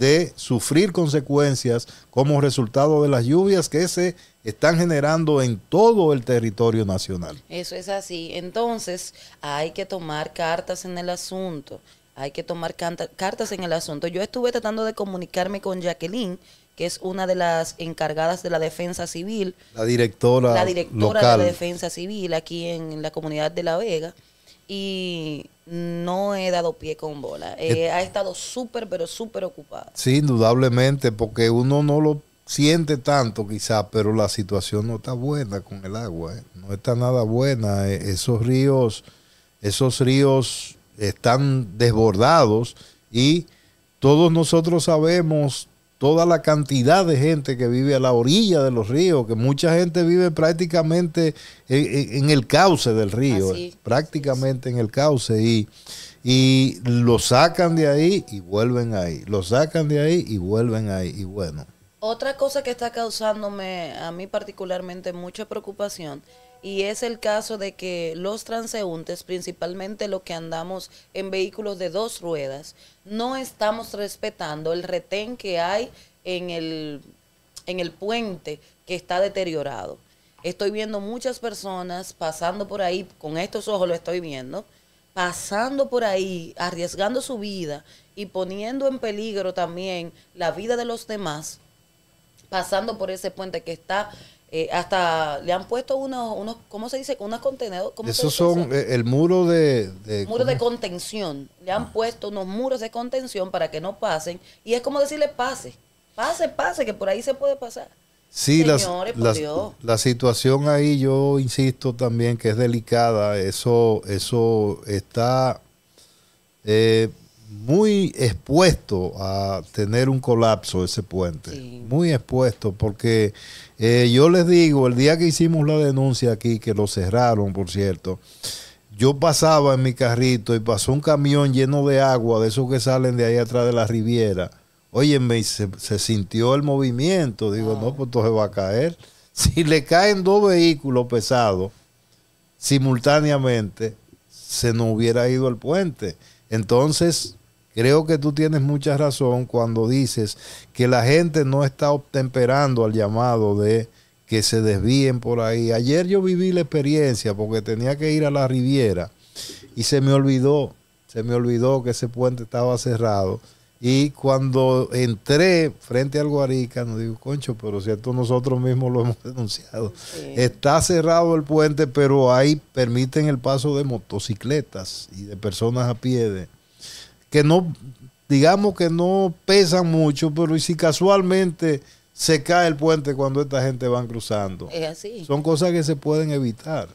de sufrir consecuencias como resultado de las lluvias que se están generando en todo el territorio nacional. Eso es así. Entonces, hay que tomar cartas en el asunto. Hay que tomar cartas en el asunto. Yo estuve tratando de comunicarme con Jacqueline, que es una de las encargadas de la defensa civil. La directora. La directora de la defensa civil aquí en la comunidad de La Vega y no he dado pie con bola. Eh, ha estado súper, pero súper ocupada. Sí, indudablemente, porque uno no lo siente tanto quizás, pero la situación no está buena con el agua, eh. no está nada buena. Eh. Esos ríos, esos ríos están desbordados y todos nosotros sabemos toda la cantidad de gente que vive a la orilla de los ríos, que mucha gente vive prácticamente en, el cauce del río, prácticamente en el cauce, y, y lo sacan de ahí y vuelven ahí, lo sacan de ahí y vuelven ahí, y bueno. Otra cosa que está causándome a mí particularmente mucha preocupación y es el caso de que los transeúntes, principalmente los que andamos en vehículos de dos ruedas, no estamos respetando el retén que hay en el, en el puente que está deteriorado. Estoy viendo muchas personas pasando por ahí, con estos ojos lo estoy viendo, pasando por ahí, arriesgando su vida y poniendo en peligro también la vida de los demás, pasando por ese puente que está eh, hasta le han puesto unos, unos, ¿cómo se dice? Unos contenedores. Esos son eh, el muro de... muro de contención. Le han ah. puesto unos muros de contención para que no pasen. Y es como decirle, pase, pase, pase, que por ahí se puede pasar. Sí, Señores, la, la, situación ahí yo insisto también que es delicada. Eso, eso está eh, muy expuesto a tener un colapso ese puente. Muy expuesto porque eh, yo les digo, el día que hicimos la denuncia aquí, que lo cerraron, por cierto, yo pasaba en mi carrito y pasó un camión lleno de agua, de esos que salen de ahí atrás de la Riviera. Óyeme, se, sintió el movimiento. Digo, no, pues se va a caer. Si le caen dos vehículos pesados simultáneamente, se nos hubiera ido el puente. Entonces, Creo que tú tienes mucha razón cuando dices que la gente no está obtemperando al llamado de que se desvíen por ahí. Ayer yo viví la experiencia porque tenía que ir a la Riviera y se me olvidó, se me olvidó que ese puente estaba cerrado. Y cuando entré frente al Guarica, no digo, concho, pero cierto, nosotros mismos lo hemos denunciado. Está cerrado el puente, pero ahí permiten el paso de motocicletas y de personas a pie que no, digamos que no pesan mucho, pero y si casualmente se cae el puente cuando esta gente van cruzando. Es así. Son cosas que se pueden evitar.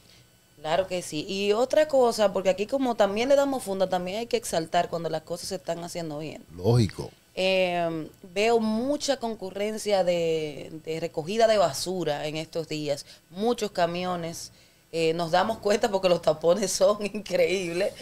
Claro que sí. Y otra cosa, porque aquí como también le damos funda, también hay que exaltar cuando las cosas se están haciendo bien. Lógico. Em, veo mucha concurrencia de, recogida de basura en estos días, muchos camiones. Eh, nos damos cuenta porque los tapones son increíbles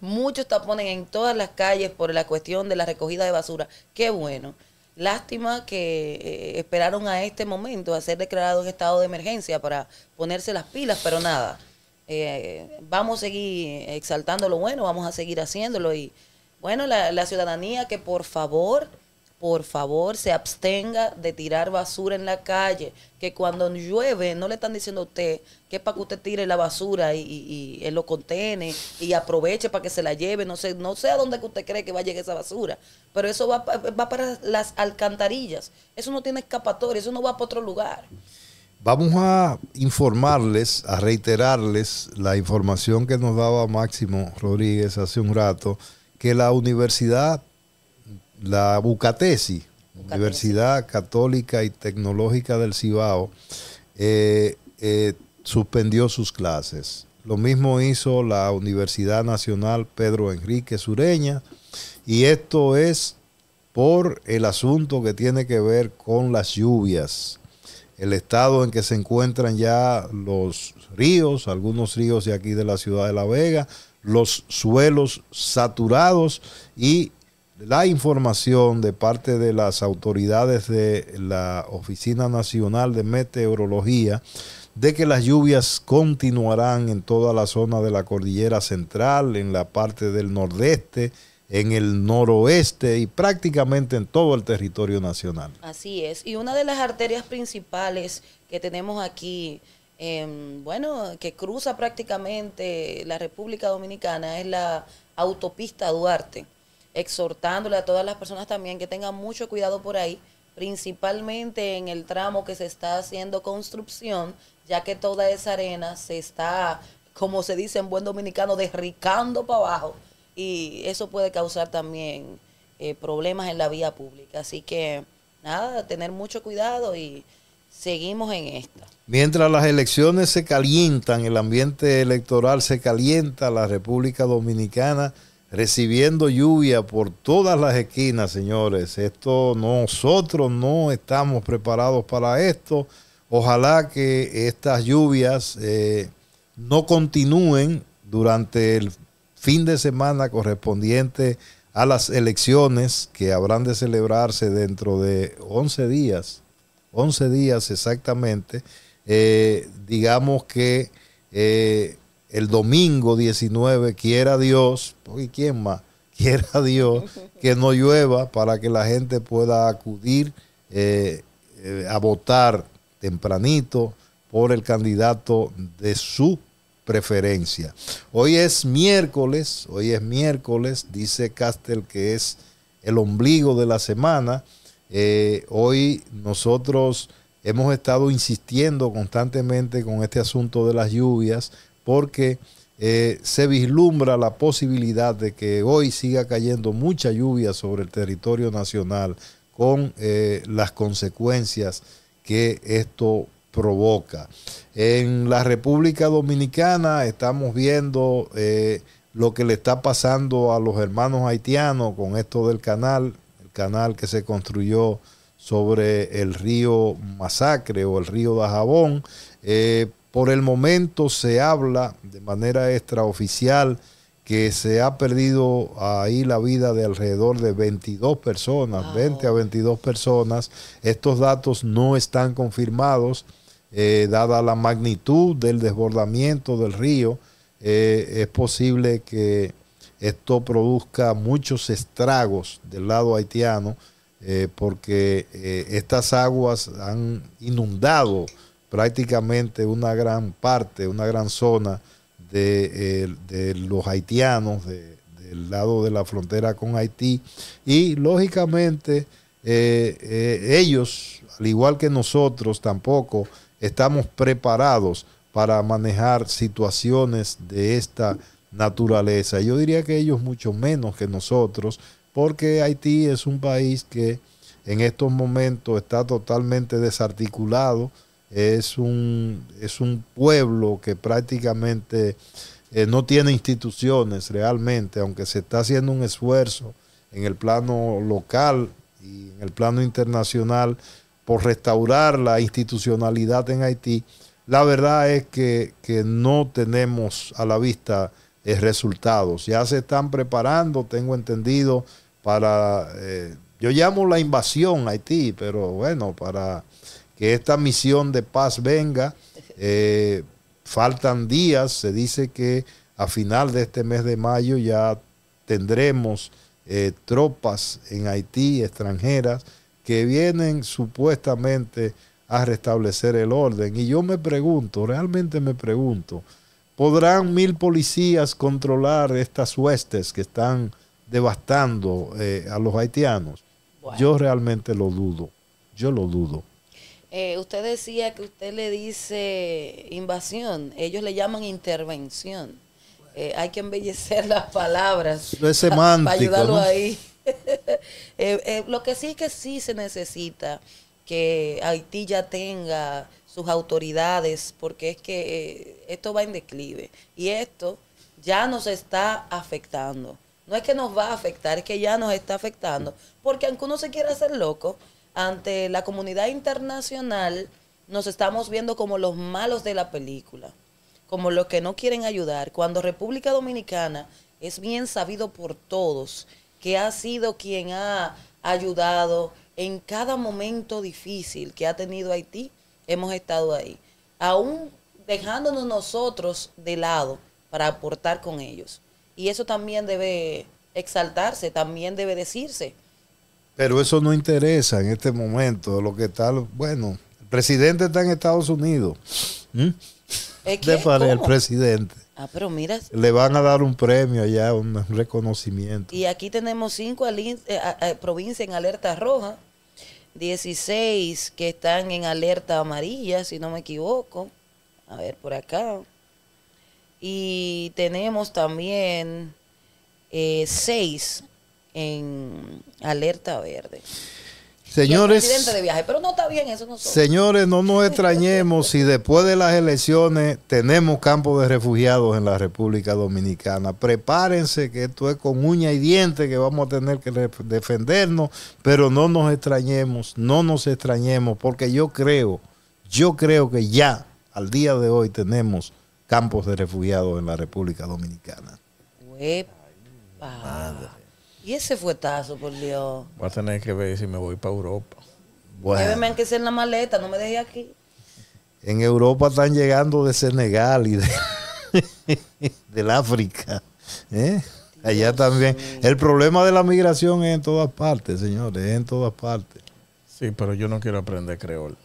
muchos tapones en todas las calles por la cuestión de la recogida de basura. Qué bueno. Lástima que eh, esperaron a este momento a ser declarado en estado de emergencia para ponerse las pilas, pero nada. Eh, vamos a seguir exaltando lo bueno, vamos a seguir haciéndolo y bueno, la, la ciudadanía que por favor por favor se abstenga de tirar basura en la calle, que cuando llueve no le están diciendo a usted que para que usted tire la basura y, lo contene y aproveche para que se la lleve, no sé, no sé a dónde que usted cree que va a llegar esa basura, pero eso va, va para las alcantarillas, eso no tiene escapatoria, eso no va para otro lugar. Vamos a informarles, a reiterarles la información que nos daba Máximo Rodríguez hace un rato, que la Universidad la Bucatesi, Universidad Católica y Tecnológica del Cibao, eh, eh, suspendió sus clases. Lo mismo hizo la Universidad Nacional Pedro Enrique Sureña, y esto es por el asunto que tiene que ver con las lluvias el estado en que se encuentran ya los ríos, algunos ríos de aquí de la ciudad de La Vega, los suelos saturados y la información de parte de las autoridades de la Oficina Nacional de Meteorología de que las lluvias continuarán en toda la zona de la cordillera central, en la parte del nordeste, en el noroeste y prácticamente en todo el territorio nacional. Así es. Y una de las arterias principales que tenemos aquí, em, bueno, que cruza prácticamente la República Dominicana es la autopista Duarte exhortándole a todas las personas también que tengan mucho cuidado por ahí, principalmente en el tramo que se está haciendo construcción, ya que toda esa arena se está, como se dice en buen dominicano, derricando para abajo y eso puede causar también eh, problemas en la vía pública. Así que nada, tener mucho cuidado y seguimos en esta. Mientras las elecciones se calientan, el ambiente electoral se calienta, la República Dominicana recibiendo lluvia por todas las esquinas, señores. Esto nosotros no estamos preparados para esto. Ojalá que estas lluvias eh, no continúen durante el fin de semana correspondiente a las elecciones que habrán de celebrarse dentro de 11 días, 11 días exactamente, eh, digamos que eh, el domingo 19, quiera Dios, hoy quién más, quiera Dios, que no llueva para que la gente pueda acudir eh, eh, a votar tempranito por el candidato de su preferencia. Hoy es miércoles, hoy es miércoles, dice Castel que es el ombligo de la semana. Eh, hoy nosotros hemos estado insistiendo constantemente con este asunto de las lluvias porque eh, se vislumbra la posibilidad de que hoy siga cayendo mucha lluvia sobre el territorio nacional con eh, las consecuencias que esto provoca. En la República Dominicana estamos viendo eh, lo que le está pasando a los hermanos haitianos con esto del canal, el canal que se construyó sobre el río Masacre o el río Dajabón. Eh, por el momento se habla de manera extraoficial que se ha perdido ahí la vida de alrededor de 22 personas, 20 a 22 personas. Estos datos no están confirmados, eh, dada la magnitud del desbordamiento del río, eh, es posible que esto produzca muchos estragos del lado haitiano, eh, porque estas aguas han inundado prácticamente una gran parte, una gran zona de, eh, los haitianos del lado de la frontera con Haití. Y lógicamente eh, eh, ellos, al igual que nosotros, tampoco estamos preparados para manejar situaciones de esta naturaleza. Yo diría que ellos mucho menos que nosotros, porque Haití es un país que en estos momentos está totalmente desarticulado, es un, es un pueblo que prácticamente eh, no tiene instituciones realmente, aunque se está haciendo un esfuerzo en el plano local y en el plano internacional por restaurar la institucionalidad en Haití, la verdad es que, no tenemos a la vista eh, resultados. Ya se están preparando, tengo entendido, para, eh, yo llamo la invasión Haití, pero bueno, para que esta misión de paz venga. Eh, faltan días, se dice que a final de este mes de mayo ya tendremos eh, tropas en Haití extranjeras que vienen supuestamente a restablecer el orden. Y yo me pregunto, realmente me pregunto, ¿podrán mil policías controlar estas huestes que están devastando eh, a los haitianos? Yo realmente lo dudo, yo lo dudo. Eh, usted decía que usted le dice invasión, ellos le llaman intervención. Eh, hay que embellecer las palabras. Para ayudarlo ahí. Eh, lo que sí es que sí se necesita que Haití ya tenga sus autoridades, porque es que esto va en declive. Y esto ya nos está afectando. No es que nos va a afectar, es que ya nos está afectando. Porque aunque uno se quiera hacer loco, ante la comunidad internacional nos estamos viendo como los malos de la película, como los que no quieren ayudar, cuando República Dominicana es bien sabido por todos que ha sido quien ha ayudado en cada momento difícil que ha tenido Haití, hemos estado ahí, aún dejándonos nosotros de lado para aportar con ellos. Y eso también debe exaltarse, también debe decirse. Pero eso no interesa en este momento. Lo que está, bueno, el presidente está en Estados Unidos. ¿Mm? ¿Eh, qué ¿Es el presidente. Ah, pero mira. Le van a dar un premio allá, un reconocimiento. Y aquí tenemos cinco eh, provincias en alerta roja, 16 que están en alerta amarilla, si no me equivoco. A ver, por acá. Y tenemos también eh, seis en alerta verde. Señores, no señores, no nos extrañemos si después de las elecciones tenemos campos de refugiados en la República Dominicana. Prepárense que esto es con uña y diente que vamos a tener que defendernos, pero no nos extrañemos, no nos extrañemos, porque yo creo, yo creo que ya al día de hoy tenemos campos de refugiados en la República Dominicana. Y ese fuetazo, por Dios. Va a tener que ver si me voy para Europa. Bueno. Lléveme que sea en la maleta, no me deje aquí. En Europa están llegando de Senegal y de, del África. ¿eh? Allá también. El problema de la migración es en todas partes, señores, es en todas partes. Sí, pero yo no quiero aprender creol.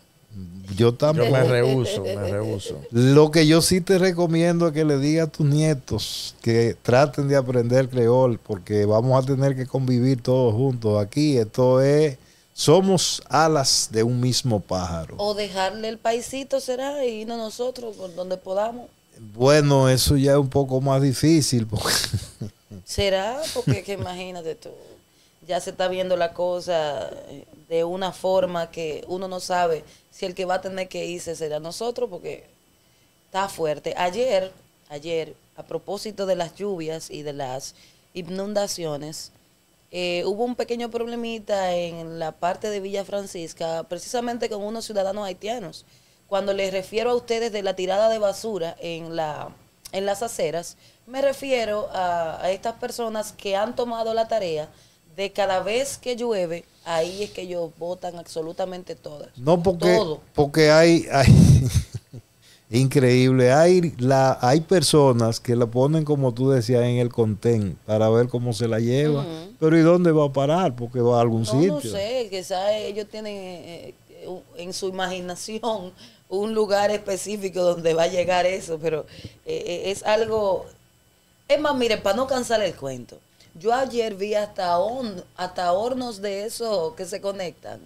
Yo también. Yo me rehuso, me rehuso. Lo que yo sí te recomiendo es que le digas a tus nietos que traten de aprender creol, porque vamos a tener que convivir todos juntos aquí. Esto es. Somos alas de un mismo pájaro. O dejarle el paisito, será, y irnos nosotros por donde podamos. Bueno, eso ya es un poco más difícil. Porque... Será, porque imagínate tú, ya se está viendo la cosa de una forma que uno no sabe si el que va a tener que irse será nosotros, porque está fuerte. Ayer, ayer, a propósito de las lluvias y de las inundaciones, eh, hubo un pequeño problemita en la parte de Villa Francisca, precisamente con unos ciudadanos haitianos. Cuando les refiero a ustedes de la tirada de basura en, la, en las aceras, me refiero a estas personas que han tomado la tarea de cada vez que llueve, ahí es que ellos votan absolutamente todas. No porque, Todo. porque hay, increíble, hay la, hay personas que la ponen como tú decías en el contén para ver cómo se la lleva, pero ¿y dónde va a parar? Porque va a algún sitio. No sé, quizás ellos tienen eh, eh, en su imaginación un lugar específico donde va a llegar eso, pero eh, es algo es más, miren, para no cansar el cuento, yo ayer vi hasta, hasta hornos de esos que se conectan.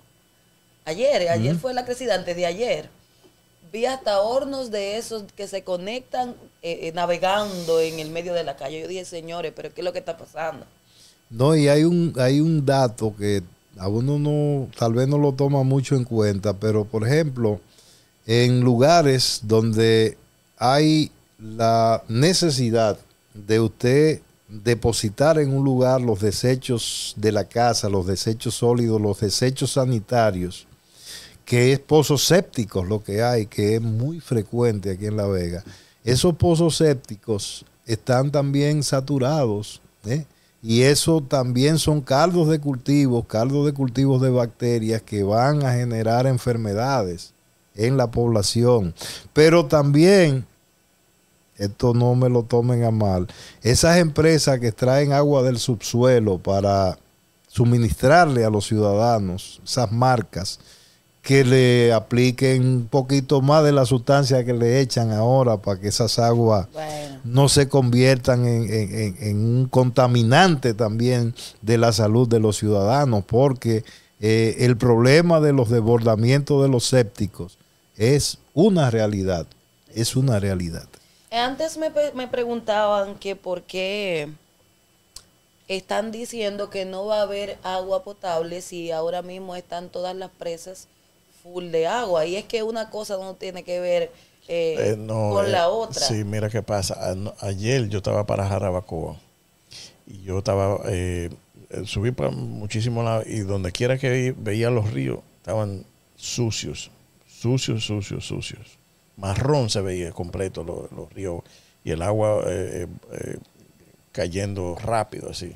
Ayer, ayer fue la crecida, antes de ayer. Vi hasta hornos de esos que se conectan eh, eh, navegando en el medio de la calle. Yo dije, señores, pero ¿qué es lo que está pasando? No, y hay un, hay un dato que a uno no, tal vez no lo toma mucho en cuenta, pero por ejemplo, en lugares donde hay la necesidad de usted depositar en un lugar los desechos de la casa, los desechos sólidos, los desechos sanitarios, que es pozos sépticos lo que hay, que es muy frecuente aquí en La Vega. Esos pozos sépticos están también saturados, ¿eh? y eso también son caldos de cultivos, caldos de cultivos de bacterias que van a generar enfermedades en la población. Pero también esto no me lo tomen a mal, esas empresas que extraen agua del subsuelo para suministrarle a los ciudadanos, esas marcas, que le apliquen un poquito más de la sustancia que le echan ahora para que esas aguas no se conviertan en, un contaminante también de la salud de los ciudadanos, porque eh, el problema de los desbordamientos de los sépticos es una realidad, es una realidad. Antes me, me preguntaban que por qué están diciendo que no va a haber agua potable si ahora mismo están todas las presas full de agua. Y es que una cosa no tiene que ver eh, eh, con la eh, otra. Sí, mira qué pasa. Ah, ayer yo estaba para Jarabacoa y yo estaba, subí para muchísimo lado y donde quiera que veía los ríos estaban sucios, sucios, sucios, sucios marrón se veía completo los, ríos y el agua eh, eh, eh, cayendo rápido así.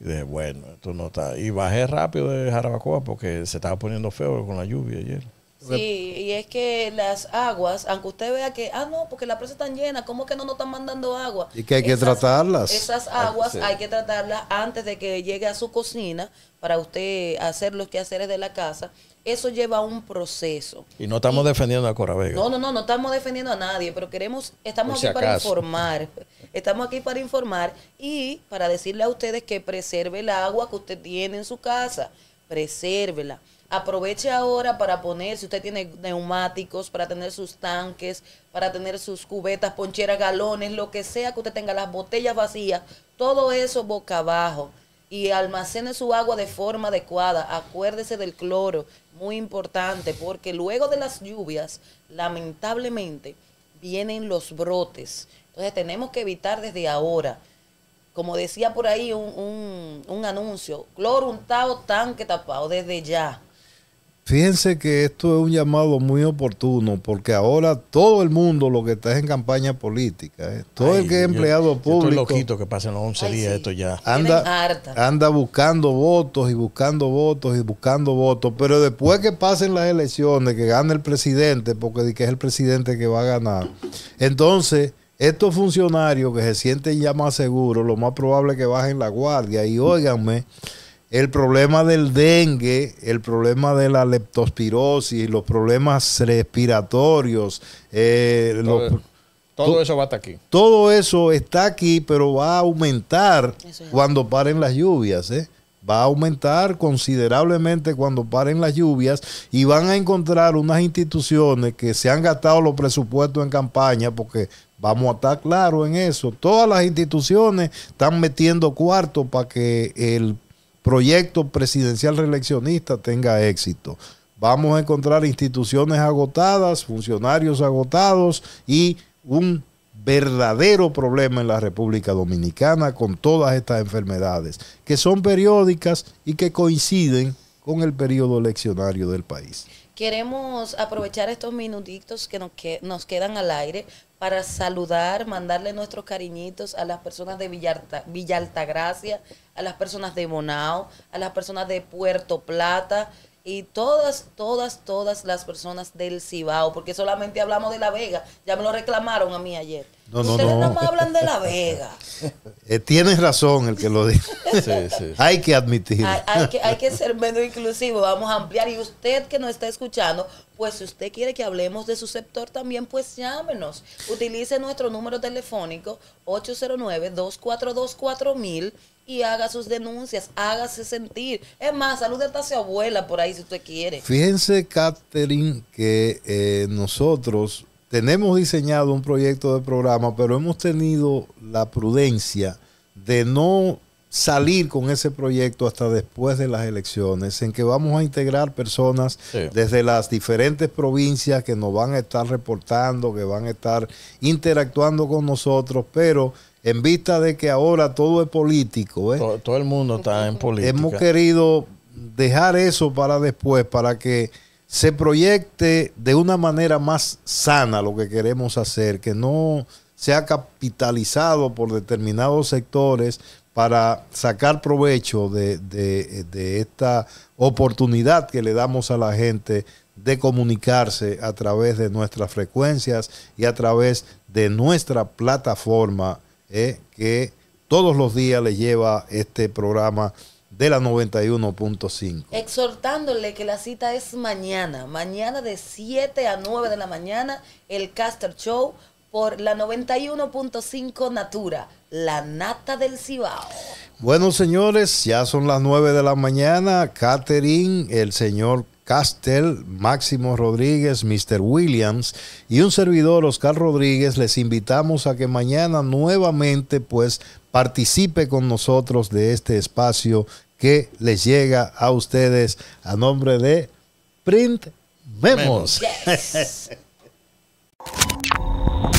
Y dije, bueno, esto no está. Y bajé rápido de Jarabacoa porque se estaba poniendo feo con la lluvia ayer. Sí, y es que las aguas, aunque usted vea que, ah, no, porque la presa está llena, ¿cómo que no nos están mandando agua? Y que hay que tratarlas. Esas aguas hay que tratarlas antes de que llegue a su cocina para usted hacer los quehaceres de la casa eso lleva a un proceso. Y no estamos defendiendo a Cora No, no, no, no estamos defendiendo a nadie, pero queremos, estamos aquí para informar. Estamos aquí para informar y para decirle a ustedes que preserve el agua que usted tiene en su casa. Presérvela. Aproveche ahora para poner, si usted tiene neumáticos, para tener sus tanques, para tener sus cubetas, poncheras, galones, lo que sea que usted tenga, las botellas vacías, todo eso boca abajo y almacene su agua de forma adecuada. Acuérdese del cloro, muy importante, porque luego de las lluvias, lamentablemente, vienen los brotes. Entonces tenemos que evitar desde ahora. Como decía por ahí un, un, anuncio, cloro untado, tanque tapado, desde ya. Fíjense que esto es un llamado muy oportuno porque ahora todo el mundo lo que está en campaña política, ¿eh? todo el que es empleado público. Yo estoy loquito que pasen los 11 días esto ya. Anda, anda buscando votos y buscando votos y buscando votos, pero después que pasen las elecciones, que gane el presidente, porque que es el presidente que va a ganar, entonces estos funcionarios que se sienten ya más seguros, lo más probable es que bajen la guardia y óiganme el problema del dengue, el problema de la leptospirosis, los problemas respiratorios, eh, todo, eso va hasta aquí. Todo eso está aquí, pero va a aumentar cuando paren las lluvias. ¿eh? Va a aumentar considerablemente cuando paren las lluvias y van a encontrar unas instituciones que se han gastado los presupuestos en campaña porque Vamos a estar claros en eso. Todas las instituciones están metiendo cuarto para que el proyecto presidencial reeleccionista tenga éxito. Vamos a encontrar instituciones agotadas, funcionarios agotados y un verdadero problema en la República Dominicana con todas estas enfermedades que son periódicas y que coinciden con el periodo eleccionario del país. Queremos aprovechar estos minutitos que nos, nos quedan al aire para saludar, mandarle nuestros cariñitos a las personas de Villalta, Gracia, a las personas de Bonao, a las personas de Puerto Plata, y todas, todas, todas las personas del Cibao, porque solamente hablamos de La Vega. Ya me lo reclamaron a mí ayer. Ustedes no. más hablan de La Vega. Eh, tienes razón el que lo dice. Hay que admitir. Hay, que, hay que ser menos inclusivo. Vamos a ampliar. Y usted que nos está escuchando, pues si usted quiere que hablemos de su sector también, pues llámenos. Utilice nuestro número telefónico 809 242 4000 y haga sus denuncias, hágase sentir. Es más, salude hasta a su abuela por ahí si usted quiere. Fíjense, Catherine, que eh, nosotros tenemos diseñado un proyecto de programa, pero hemos tenido la prudencia de no salir con ese proyecto hasta después de las elecciones, en que vamos a integrar personas desde las diferentes provincias que nos van a estar reportando, que van a estar interactuando con nosotros, pero en vista de que ahora todo es político. ¿eh? Todo, el mundo está en política. Hemos querido dejar eso para después, para que se proyecte de una manera más sana lo que queremos hacer, que no sea capitalizado por determinados sectores para sacar provecho de, de, de esta oportunidad que le damos a la gente de comunicarse a través de nuestras frecuencias y a través de nuestra plataforma eh, que todos los días le lleva este programa de la 91.5. Exhortándole que la cita es mañana, mañana de 7 a 9 de la mañana, el Caster Show por la 91.5 Natura, la nata del Cibao. Bueno, señores, ya son las 9 de la mañana. Catherine, el señor Castel, Máximo Rodríguez, Mr. Williams y un servidor, Oscar Rodríguez, les invitamos a que mañana nuevamente pues participe con nosotros de este espacio que les llega a ustedes a nombre de Print Vemos.